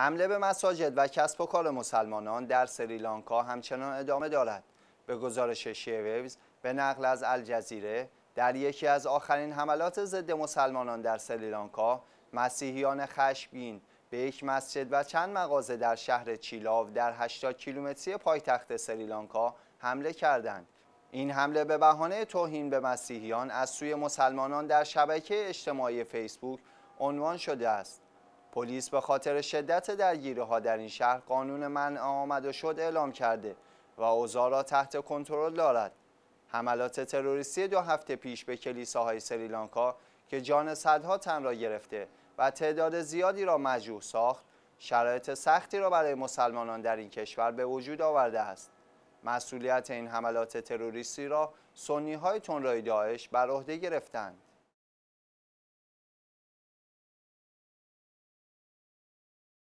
حمله به مساجد و کسب و کار مسلمانان در سریلانکا همچنان ادامه دارد. به گزارش شیویوز به نقل از الجزیره در یکی از آخرین حملات ضد مسلمانان در سریلانکا مسیحیان خشبین به یک مسجد و چند مغازه در شهر چیلاو در 80 کیلومتری پایتخت سریلانکا حمله کردند. این حمله به بهانه توهین به مسیحیان از سوی مسلمانان در شبکه اجتماعی فیسبوک عنوان شده است. پلیس به خاطر شدت درگیری ها در این شهر قانون منع آمد و شد اعلام کرده و اوضاع را تحت کنترل دارد. حملات تروریستی دو هفته پیش به کلیساهای سریلانکا که جان صدها تن را گرفته و تعداد زیادی را مجروح ساخت شرایط سختی را برای مسلمانان در این کشور به وجود آورده است مسئولیت این حملات تروریستی را سنی های تنرای داعش بر عهده گرفتند